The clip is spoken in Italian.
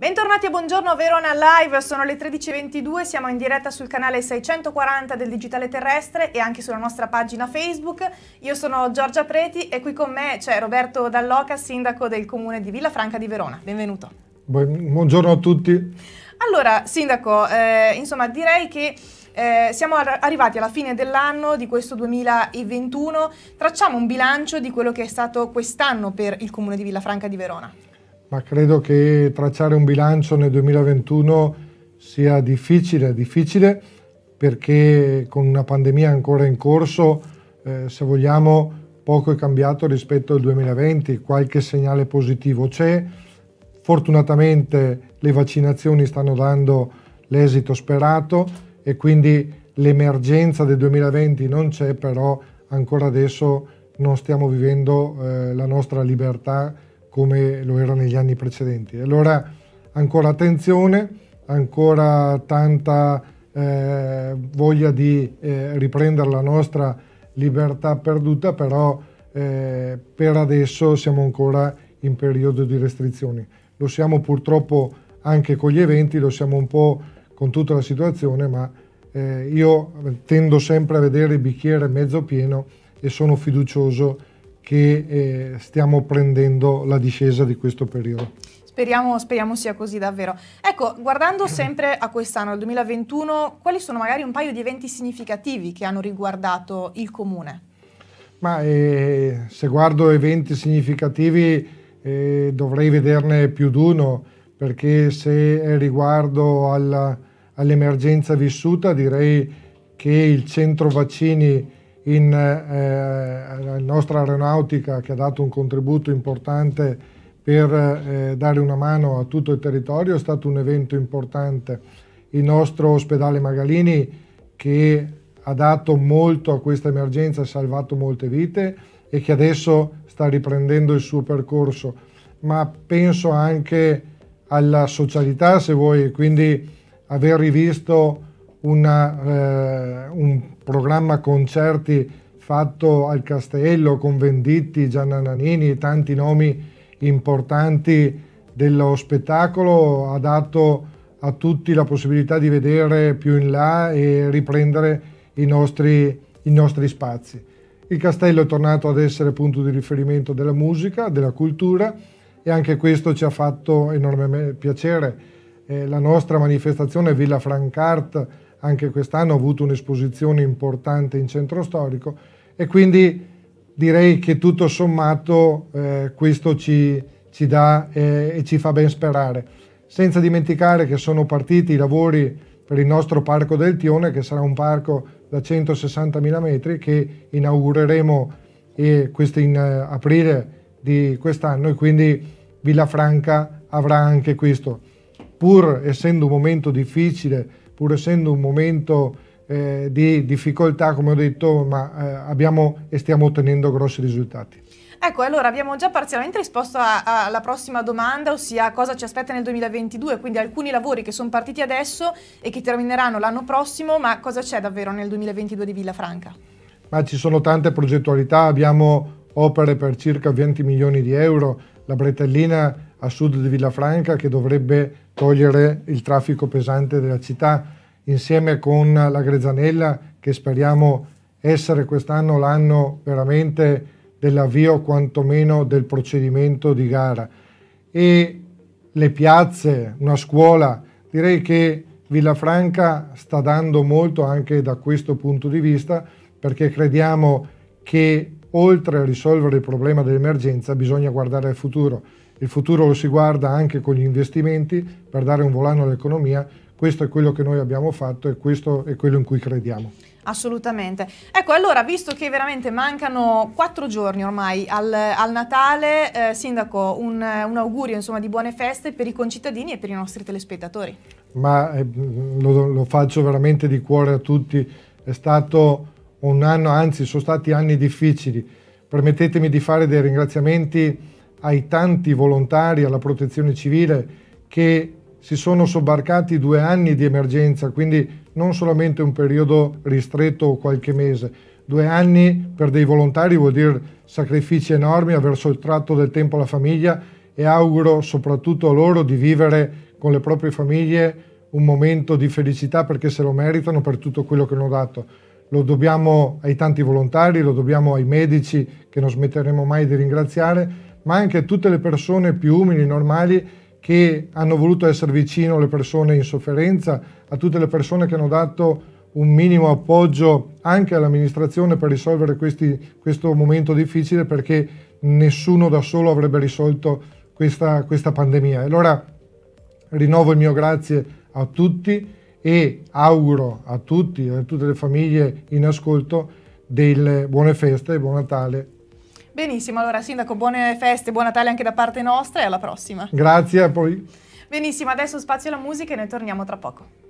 Bentornati e buongiorno a Verona Live, sono le 13.22, siamo in diretta sul canale 640 del Digitale Terrestre e anche sulla nostra pagina Facebook. Io sono Giorgia Preti e qui con me c'è Roberto Dalloca, sindaco del comune di Villafranca di Verona. Benvenuto. Buongiorno a tutti. Allora, sindaco, eh, insomma direi che... Eh, siamo arrivati alla fine dell'anno di questo 2021, tracciamo un bilancio di quello che è stato quest'anno per il comune di Villafranca di Verona ma credo che tracciare un bilancio nel 2021 sia difficile, difficile perché con una pandemia ancora in corso, eh, se vogliamo, poco è cambiato rispetto al 2020, qualche segnale positivo c'è, fortunatamente le vaccinazioni stanno dando l'esito sperato e quindi l'emergenza del 2020 non c'è, però ancora adesso non stiamo vivendo eh, la nostra libertà come lo era negli anni precedenti. Allora ancora attenzione, ancora tanta eh, voglia di eh, riprendere la nostra libertà perduta, però eh, per adesso siamo ancora in periodo di restrizioni. Lo siamo purtroppo anche con gli eventi, lo siamo un po' con tutta la situazione, ma eh, io tendo sempre a vedere il bicchiere mezzo pieno e sono fiducioso che eh, stiamo prendendo la discesa di questo periodo. Speriamo, speriamo, sia così davvero. Ecco, guardando sempre a quest'anno, il 2021, quali sono magari un paio di eventi significativi che hanno riguardato il comune? Ma eh, se guardo eventi significativi eh, dovrei vederne più d'uno, perché se riguardo all'emergenza vissuta direi che il centro vaccini in, eh, la nostra aeronautica che ha dato un contributo importante per eh, dare una mano a tutto il territorio, è stato un evento importante. Il nostro ospedale Magalini che ha dato molto a questa emergenza, ha salvato molte vite e che adesso sta riprendendo il suo percorso, ma penso anche alla socialità se vuoi, quindi aver rivisto una, eh, un programma concerti fatto al Castello con Venditti, Gianna Nanini e tanti nomi importanti dello spettacolo, ha dato a tutti la possibilità di vedere più in là e riprendere i nostri, i nostri spazi. Il castello è tornato ad essere punto di riferimento della musica, della cultura e anche questo ci ha fatto enorme piacere. Eh, la nostra manifestazione Villa Francart anche quest'anno ha avuto un'esposizione importante in centro storico e quindi direi che tutto sommato eh, questo ci, ci dà eh, e ci fa ben sperare. Senza dimenticare che sono partiti i lavori per il nostro Parco del Tione, che sarà un parco da 160.000 metri che inaugureremo eh, in aprile di quest'anno e quindi Villafranca avrà anche questo. Pur essendo un momento difficile pur essendo un momento eh, di difficoltà, come ho detto, ma eh, abbiamo e stiamo ottenendo grossi risultati. Ecco, allora abbiamo già parzialmente risposto alla prossima domanda, ossia cosa ci aspetta nel 2022, quindi alcuni lavori che sono partiti adesso e che termineranno l'anno prossimo, ma cosa c'è davvero nel 2022 di Villafranca? Ma ci sono tante progettualità, abbiamo opere per circa 20 milioni di euro, la Bretellina a sud di Villafranca che dovrebbe togliere il traffico pesante della città insieme con la Grezzanella che speriamo essere quest'anno l'anno veramente dell'avvio quantomeno del procedimento di gara e le piazze, una scuola, direi che Villafranca sta dando molto anche da questo punto di vista perché crediamo che oltre a risolvere il problema dell'emergenza bisogna guardare al futuro il futuro lo si guarda anche con gli investimenti per dare un volano all'economia. Questo è quello che noi abbiamo fatto e questo è quello in cui crediamo. Assolutamente. Ecco, allora, visto che veramente mancano quattro giorni ormai al, al Natale, eh, Sindaco, un, un augurio insomma, di buone feste per i concittadini e per i nostri telespettatori. Ma eh, lo, lo faccio veramente di cuore a tutti. È stato un anno, anzi sono stati anni difficili. Permettetemi di fare dei ringraziamenti ai tanti volontari, alla protezione civile che si sono sobbarcati due anni di emergenza, quindi non solamente un periodo ristretto o qualche mese. Due anni per dei volontari vuol dire sacrifici enormi, aver sottratto del tempo alla famiglia e auguro soprattutto a loro di vivere con le proprie famiglie un momento di felicità perché se lo meritano per tutto quello che hanno dato. Lo dobbiamo ai tanti volontari, lo dobbiamo ai medici che non smetteremo mai di ringraziare ma anche a tutte le persone più umili, normali, che hanno voluto essere vicino alle persone in sofferenza, a tutte le persone che hanno dato un minimo appoggio anche all'amministrazione per risolvere questi, questo momento difficile perché nessuno da solo avrebbe risolto questa, questa pandemia. Allora rinnovo il mio grazie a tutti e auguro a tutti, a tutte le famiglie in ascolto, delle buone feste e buon Natale Benissimo, allora Sindaco, buone feste, buon Natale anche da parte nostra e alla prossima. Grazie a voi. Benissimo, adesso spazio alla musica e ne torniamo tra poco.